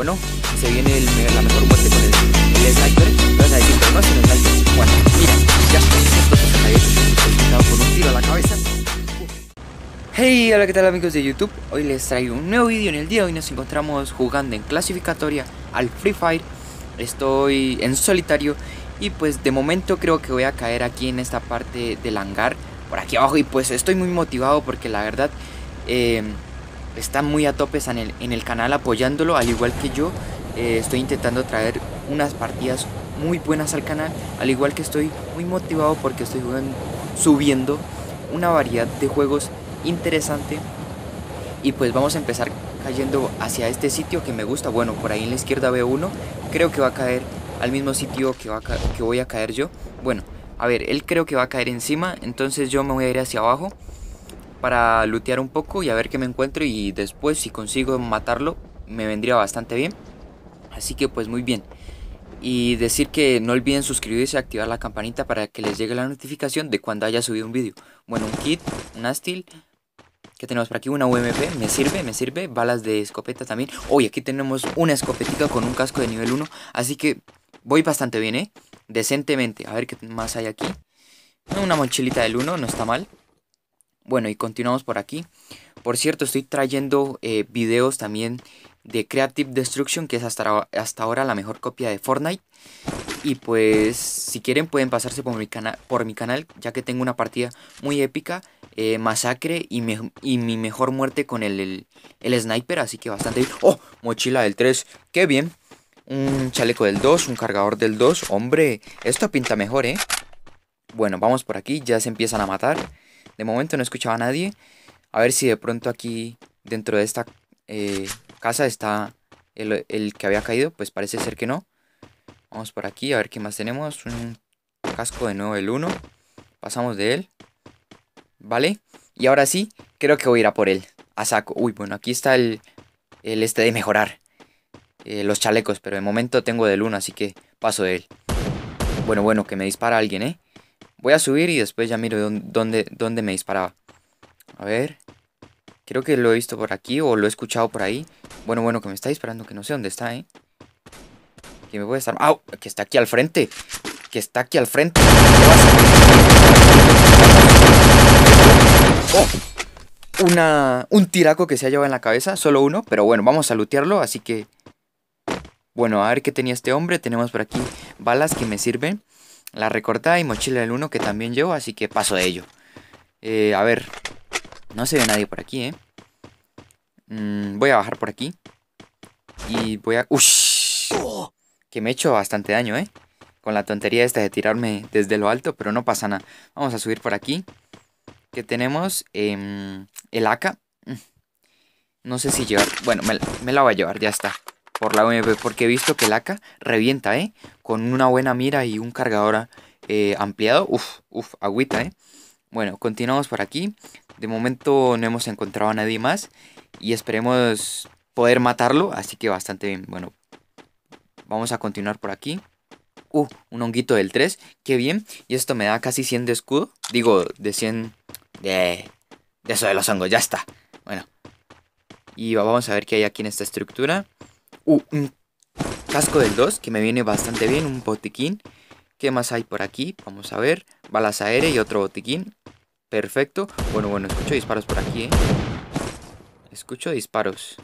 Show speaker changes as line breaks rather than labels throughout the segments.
bueno, se viene la mejor muerte con el, sniper. a decir, no Bueno, mira, ya un tiro a la cabeza. Hey, hola, ¿qué tal amigos de YouTube? Hoy les traigo un nuevo vídeo. En el día de hoy nos encontramos jugando en clasificatoria al Free Fire. Estoy en solitario y pues de momento creo que voy a caer aquí en esta parte del hangar, por aquí abajo. Y pues estoy muy motivado porque la verdad... Em, está muy a tope en el, canal apoyándolo, al igual que yo eh, estoy intentando traer unas partidas muy buenas al canal, al igual que estoy muy motivado porque estoy jugando, subiendo una variedad de juegos interesante y pues vamos a empezar cayendo hacia este sitio que me gusta, bueno por ahí en la izquierda veo uno, creo que va a caer al mismo sitio que, que voy a caer yo, bueno a ver, él creo que va a caer encima, entonces yo me voy a ir hacia abajo para lootear un poco y a ver qué me encuentro y después si consigo matarlo me vendría bastante bien. Así que pues muy bien. Y decir que no olviden suscribirse y activar la campanita para que les llegue la notificación de cuando haya subido un vídeo. Bueno, un kit, un astil. que tenemos por aquí? Una UMP. Me sirve, me sirve. Balas de escopeta también. Hoy aquí tenemos una escopetita con un casco de nivel 1. Así que voy bastante bien, ¿eh? Decentemente. A ver qué más hay aquí. Una mochilita del 1, no está mal. Bueno, y continuamos por aquí. Por cierto, estoy trayendo eh, videos también de Creative Destruction, que es hasta, hasta, ahora la mejor copia de Fortnite. Y pues, si quieren, pueden pasarse por mi, por mi canal, ya que tengo una partida muy épica, eh, masacre y, y, mi mejor muerte con el, el sniper. Así que bastante. ¡Oh! Mochila del 3, ¡qué bien! Un chaleco del 2, un cargador del 2. Hombre, esto pinta mejor, ¿eh? Bueno, vamos por aquí, ya se empiezan a matar. De momento no escuchaba a nadie. A ver si de pronto aquí dentro de esta eh, casa está el, que había caído. Pues parece ser que no. Vamos por aquí a ver qué más tenemos. Un casco de nuevo el 1. Pasamos de él. Vale. Y ahora sí, creo que voy a ir a por él. A saco. Uy, bueno, aquí está el, este de mejorar. Eh, los chalecos, pero de momento tengo del 1, así que paso de él. Bueno, bueno, que me dispara alguien, ¿eh? Voy a subir y después ya miro dónde, me disparaba. A ver. Creo que lo he visto por aquí o lo he escuchado por ahí. Bueno, bueno, que me está disparando, que no sé dónde está, ¿eh? Que me puede estar... ¡Au! Que está aquí al frente. Que está aquí al frente. Oh, una, un tiraco que se ha llevado en la cabeza, solo uno, pero bueno, vamos a lootearlo. así que... Bueno, a ver qué tenía este hombre. Tenemos por aquí balas que me sirven la recortada y mochila del 1 que también llevo, así que paso de ello. Eh, a ver, no se ve nadie por aquí, ¿eh? Mm, voy a bajar por aquí. Y voy a... ¡Ush! Que me he hecho bastante daño, ¿eh? Con la tontería esta de tirarme desde lo alto, pero no pasa nada. Vamos a subir por aquí. Que tenemos em, el AK. Mm. No sé si llevar... Bueno, me, me la voy a llevar, ya está por la UMP, porque he visto que el AK revienta, ¿eh? Con una buena mira y un cargador eh, ampliado. Uf, uf, agüita, ¿eh? Bueno, continuamos por aquí. De momento no hemos encontrado a nadie más y esperemos poder matarlo, así que bastante bien. Bueno, vamos a continuar por aquí. Uh, un honguito del 3, qué bien. Y esto me da casi 100 de escudo. Digo, de 100 de, de eso de los hongos, ya está. Bueno, y vamos a ver qué hay aquí en esta estructura. Uh, casco del 2 que me viene bastante bien, un botiquín. ¿Qué más hay por aquí? Vamos a ver. Balas aéreas y otro botiquín. Perfecto. Bueno, bueno, escucho disparos por aquí, ¿eh? Escucho disparos.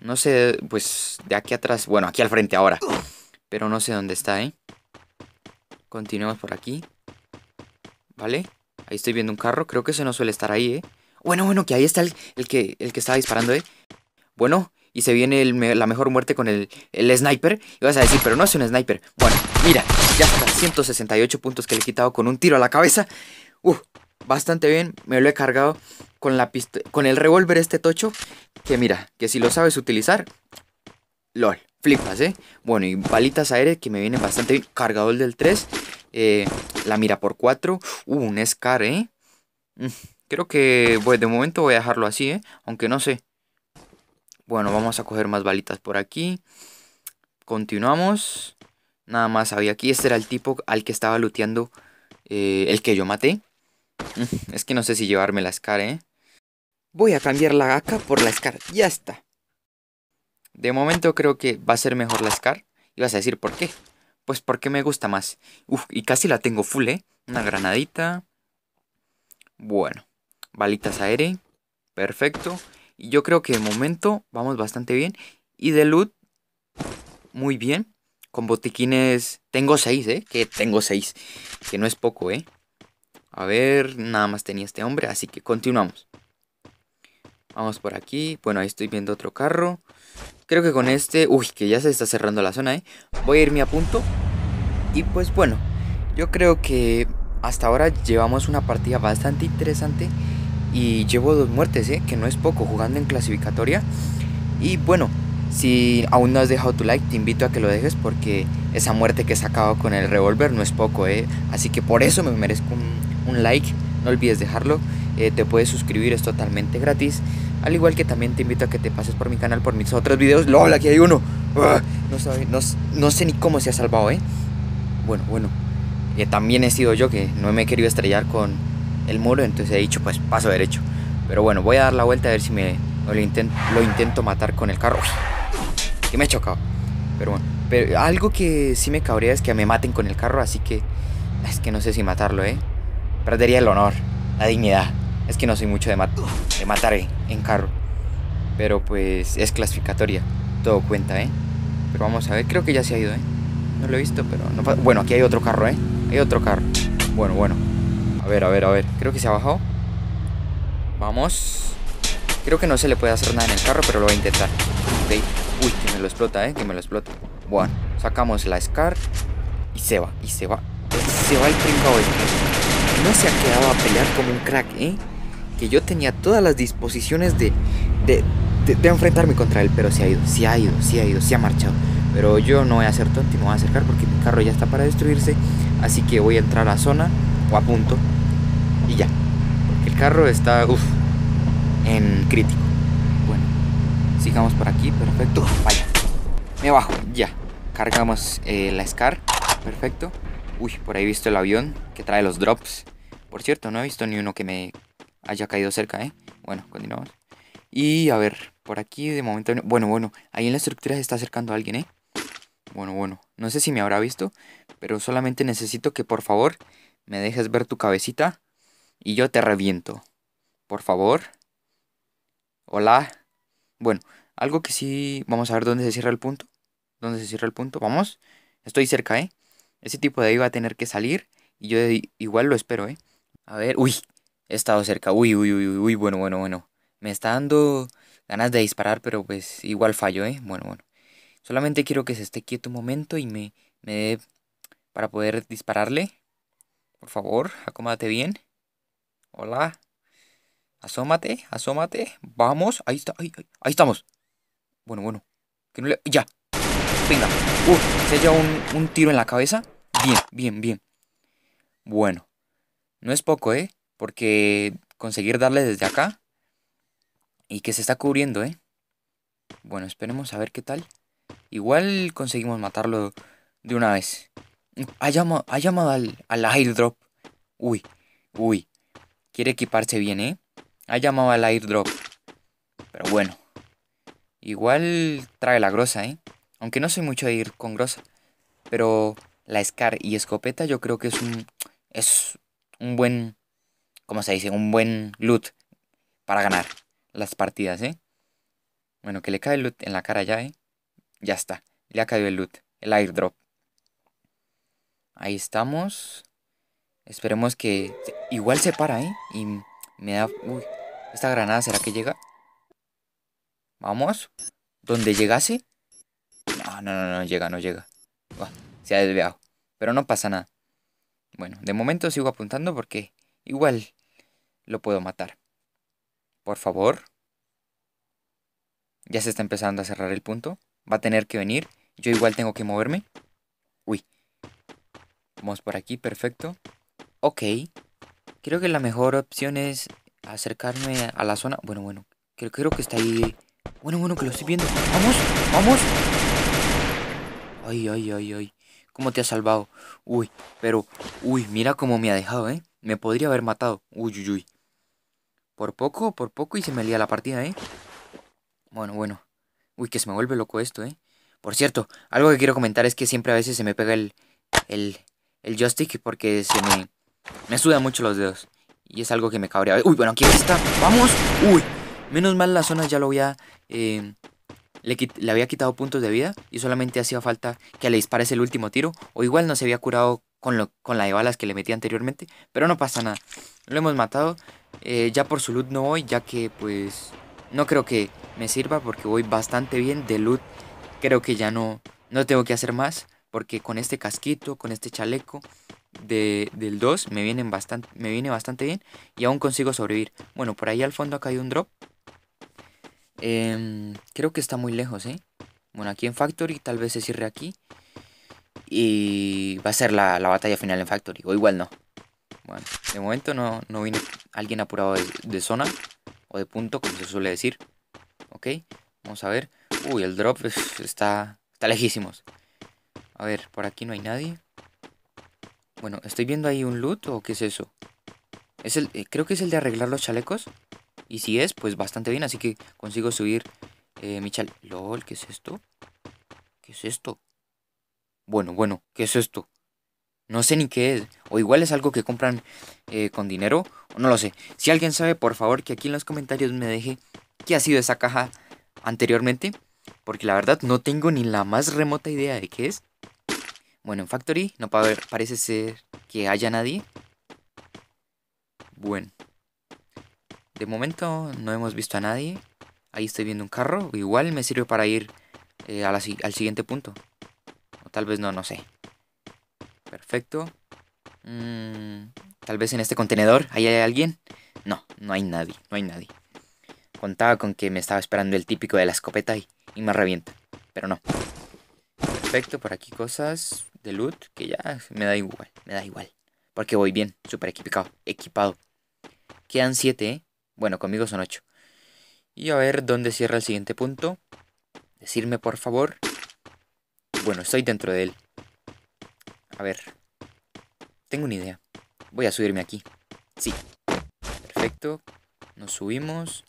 No sé, pues de aquí atrás. Bueno, aquí al frente ahora. Pero no sé dónde está, ¿eh? continuamos por aquí. ¿Vale? Ahí estoy viendo un carro. Creo que ese no suele estar ahí, ¿eh? Bueno, bueno, que ahí está el, el que, el que estaba disparando, ¿eh? Bueno, y se viene la mejor muerte con el, sniper. Y vas a decir, pero no es un sniper. Bueno, mira, ya está. 168 puntos que le he quitado con un tiro a la cabeza. Uf, bastante bien. Me lo he cargado con, la con el revólver este tocho. Que mira, que si lo sabes utilizar, LOL, flipas, ¿eh? Bueno, y balitas aéreas que me vienen bastante bien. Cargador del 3, eh, la mira por 4. Uh, un Scar, ¿eh? Mm, creo que, pues, de momento voy a dejarlo así, ¿eh? Aunque no sé. Bueno, vamos a coger más balitas por aquí. Continuamos. Nada más había aquí. Este era el tipo al que estaba looteando eh, el que yo maté. Mm, es que no sé si llevarme la SCAR, ¿eh? Voy a cambiar la AK por la SCAR. Ya está. De momento creo que va a ser mejor la SCAR. Y vas a decir, ¿por qué? Pues porque me gusta más. Uf, y casi la tengo full, ¿eh? Una granadita. Bueno. Balitas aire. Perfecto. Yo creo que de momento vamos bastante bien. Y de loot, muy bien. Con botiquines, tengo seis, ¿eh? Que tengo seis Que no es poco, ¿eh? A ver, nada más tenía este hombre, así que continuamos. Vamos por aquí. Bueno, ahí estoy viendo otro carro. Creo que con este... Uy, que ya se está cerrando la zona, ¿eh? Voy a irme a punto. Y pues bueno, yo creo que hasta ahora llevamos una partida bastante interesante. Y llevo dos muertes, ¿eh? que no es poco, jugando en clasificatoria. Y bueno, si aún no has dejado tu like, te invito a que lo dejes porque esa muerte que he sacado con el revólver no es poco, ¿eh? Así que por eso me merezco un, like, no olvides dejarlo. Eh, te puedes suscribir, es totalmente gratis. Al igual que también te invito a que te pases por mi canal por mis otros videos. ¡Lol, aquí hay uno! No, no, sé ni cómo se ha salvado, ¿eh? Bueno, bueno. Eh, también he sido yo que no me he querido estrellar con el muro, entonces he dicho pues paso derecho. Pero bueno, voy a dar la vuelta a ver si me lo intento, lo intento matar con el carro. y que me he chocado. Pero bueno, pero algo que sí me cabría es que me maten con el carro, así que es que no sé si matarlo, ¿eh? Perdería el honor, la dignidad. Es que no soy mucho de, de matar en carro. Pero pues es clasificatoria, todo cuenta, ¿eh? Pero vamos a ver, creo que ya se ha ido, ¿eh? No lo he visto, pero no Bueno, aquí hay otro carro, ¿eh? Hay otro carro. Bueno, bueno. A ver, a ver, a ver. Creo que se ha bajado. Vamos. Creo que no se le puede hacer nada en el carro, pero lo voy a intentar. Uy, que me lo explota, eh. Que me lo explota. Bueno, sacamos la SCAR. Y se va, y se va. Se va el trincao este. No se ha quedado a pelear como un crack, eh. Que yo tenía todas las disposiciones de, de, enfrentarme contra él, pero se ha ido, se ha ido, se ha ido, se ha marchado. Pero yo no voy a ser tonto y me voy a acercar porque mi carro ya está para destruirse. Así que voy a entrar a zona o a punto y ya. el carro está, uff, en crítico. Bueno, sigamos por aquí, perfecto. Vaya, me bajo, ya. Cargamos eh, la SCAR, perfecto. Uy, por ahí he visto el avión que trae los drops. Por cierto, no he visto ni uno que me haya caído cerca, ¿eh? Bueno, continuamos. Y a ver, por aquí de momento... Bueno, bueno, ahí en la estructura se está acercando alguien, ¿eh? Bueno, bueno, no sé si me habrá visto, pero solamente necesito que por favor me dejes ver tu cabecita y yo te reviento. Por favor. Hola. Bueno, algo que sí. Vamos a ver dónde se cierra el punto. ¿Dónde se cierra el punto? Vamos. Estoy cerca, ¿eh? Ese tipo de ahí va a tener que salir. Y yo igual lo espero, ¿eh? A ver. Uy. He estado cerca. Uy, uy, uy, uy. Bueno, bueno, bueno. Me está dando ganas de disparar, pero pues igual fallo, ¿eh? Bueno, bueno. Solamente quiero que se esté quieto un momento y me, me dé para poder dispararle. Por favor, acomódate bien. Hola. Asómate, asómate. Vamos, ahí está, ahí, estamos. Bueno, bueno. Que no le... Ya. Venga. Uh, se ha un, un tiro en la cabeza. Bien, bien, bien. Bueno. No es poco, ¿eh? Porque conseguir darle desde acá. Y que se está cubriendo, ¿eh? Bueno, esperemos a ver qué tal. Igual conseguimos matarlo de una vez. Ha llamado, al, al airdrop. Uy, uy. Quiere equiparse bien, ¿eh? Ha llamado al airdrop. Pero bueno. Igual trae la grosa, ¿eh? Aunque no soy mucho de ir con grosa. Pero la Scar y escopeta yo creo que es un... Es un buen... ¿Cómo se dice? Un buen loot para ganar las partidas, ¿eh? Bueno, que le cae el loot en la cara ya, ¿eh? Ya está. Le ha caído el loot. El airdrop. Ahí estamos. Esperemos que... Igual se para, ¿eh? Y me da... Uy, ¿esta granada será que llega? Vamos. ¿Donde llegase? No, no, no, no llega, no llega. se ha desviado. Pero no pasa nada. Bueno, de momento sigo apuntando porque igual lo puedo matar. Por favor. Ya se está empezando a cerrar el punto. Va a tener que venir. Yo igual tengo que moverme. Uy. Vamos por aquí, perfecto. Ok. Creo que la mejor opción es acercarme a la zona. Bueno, bueno. Creo, creo que está ahí. Bueno, bueno, que lo estoy viendo. ¡Vamos! ¡Vamos! Ay, ay, ay, ay. ¿Cómo te ha salvado? Uy, pero... Uy, mira cómo me ha dejado, ¿eh? Me podría haber matado. Uy, uy, uy. Por poco, por poco y se me lía la partida, ¿eh? Bueno, bueno. Uy, que se me vuelve loco esto, ¿eh? Por cierto, algo que quiero comentar es que siempre a veces se me pega el... El, el joystick porque se me... Me sudan mucho los dedos. Y es algo que me cabrea. Uy, bueno, aquí está. ¡Vamos! ¡Uy! Menos mal la zona ya lo había... Eh, le, había quitado puntos de vida. Y solamente hacía falta que le dispares el último tiro. O igual no se había curado con, lo, con la de balas que le metí anteriormente. Pero no pasa nada. Lo hemos matado. Eh, ya por su loot no voy. Ya que pues... No creo que me sirva porque voy bastante bien de loot. Creo que ya no, no tengo que hacer más. Porque con este casquito, con este chaleco de, del 2 me, vienen bastante, me viene bastante bien y aún consigo sobrevivir. Bueno, por ahí al fondo acá hay un drop. Em, creo que está muy lejos, ¿eh? Bueno, aquí en Factory tal vez se cierre aquí. Y va a ser la, batalla final en Factory, o igual no. Bueno, de momento no, viene alguien apurado de, zona o de punto, como se suele decir. Ok, vamos a ver. Uy, el drop está, está lejísimos. A ver, por aquí no hay nadie. Bueno, estoy viendo ahí un loot o qué es eso. Es el, eh, creo que es el de arreglar los chalecos. Y si es, pues bastante bien. Así que consigo subir eh, mi chal... LOL, ¿qué es esto? ¿Qué es esto? Bueno, bueno, ¿qué es esto? No sé ni qué es. O igual es algo que compran eh, con dinero. O no lo sé. Si alguien sabe, por favor, que aquí en los comentarios me deje qué ha sido esa caja anteriormente. Porque la verdad no tengo ni la más remota idea de qué es. Bueno, en Factory no parece ser que haya nadie. Bueno. De momento no hemos visto a nadie. Ahí estoy viendo un carro. Igual me sirve para ir eh, al siguiente punto. O tal vez no, no sé. Perfecto. Mm, tal vez en este contenedor haya hay alguien. No, no hay nadie, no hay nadie. Contaba con que me estaba esperando el típico de la escopeta y, y me revienta. Pero no. Perfecto, por aquí cosas de loot que ya me da igual, me da igual. Porque voy bien, súper equipado, equipado. Quedan 7, Bueno, conmigo son 8. Y a ver dónde cierra el siguiente punto. Decirme, por favor. Bueno, estoy dentro de él. A ver. Tengo una idea. Voy a subirme aquí. Sí. Perfecto. Nos subimos.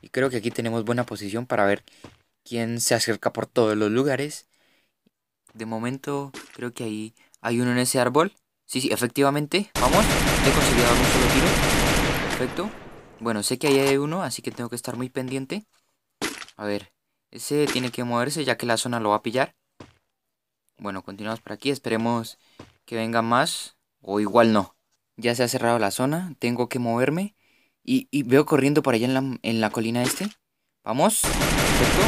Y creo que aquí tenemos buena posición para ver quién se acerca por todos los lugares. De momento, creo que ahí hay uno en ese árbol. Sí, sí, efectivamente. Vamos. He conseguido un solo tiro. Perfecto. Bueno, sé que ahí hay uno, así que tengo que estar muy pendiente. A ver. Ese tiene que moverse ya que la zona lo va a pillar. Bueno, continuamos por aquí. Esperemos que venga más. O igual no. Ya se ha cerrado la zona. Tengo que moverme. Y, veo corriendo por allá en la, en la colina este. Vamos. Perfecto.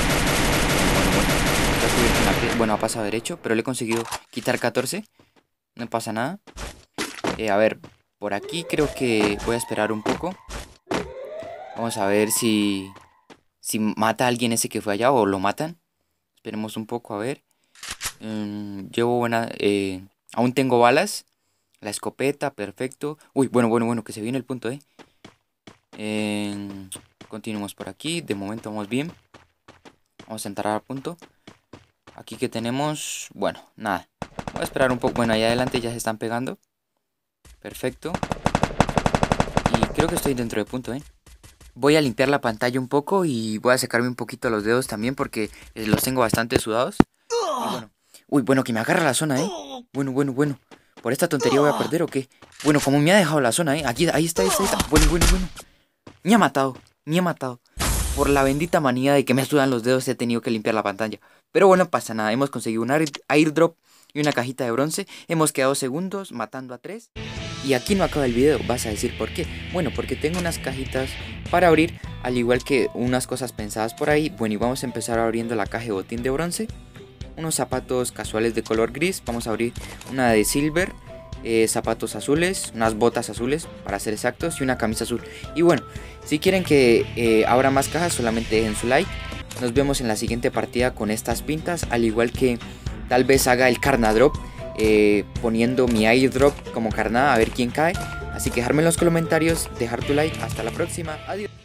Bueno, ha pasado derecho, pero le he conseguido quitar 14. No pasa nada. Eh, a ver, por aquí creo que voy a esperar un poco. Vamos a ver si, mata a alguien ese que fue allá o lo matan. Esperemos un poco, a ver. Mm, llevo buena... Eh, aún tengo balas. La escopeta, perfecto. Uy, bueno, bueno, bueno, que se viene el punto, eh, eh continuamos por aquí. De momento vamos bien. Vamos a entrar al punto. Aquí que tenemos... Bueno, nada. Voy a esperar un poco. Bueno, ahí adelante ya se están pegando. Perfecto. Y creo que estoy dentro de punto, ¿eh? Voy a limpiar la pantalla un poco y voy a secarme un poquito los dedos también porque eh, los tengo bastante sudados. Uy, bueno, que me agarra la zona, ¿eh? Bueno, bueno, bueno. ¿Por esta tontería voy a perder o qué? Bueno, como me ha dejado la zona, ¿eh? Aquí, ahí está, ahí está, ahí está. Bueno, bueno, bueno. Me ha matado, me ha matado. Por la bendita manía de que me sudan los dedos he tenido que limpiar la pantalla. Pero bueno, pasa nada, hemos conseguido un airdrop y una cajita de bronce, hemos quedado segundos matando a tres. Y aquí no acaba el video, vas a decir por qué. Bueno, porque tengo unas cajitas para abrir, al igual que unas cosas pensadas por ahí. Bueno, y vamos a empezar abriendo la caja de botín de bronce. Unos zapatos casuales de color gris, vamos a abrir una de silver, eh, zapatos azules, unas botas azules para ser exactos y una camisa azul. Y bueno, si quieren que eh, abra más cajas solamente dejen su like nos vemos en la siguiente partida con estas pintas, al igual que tal vez haga el carnadrop eh, poniendo mi airdrop como carnada a ver quién cae. Así que dejarme en los comentarios, dejar tu like, hasta la próxima, adiós.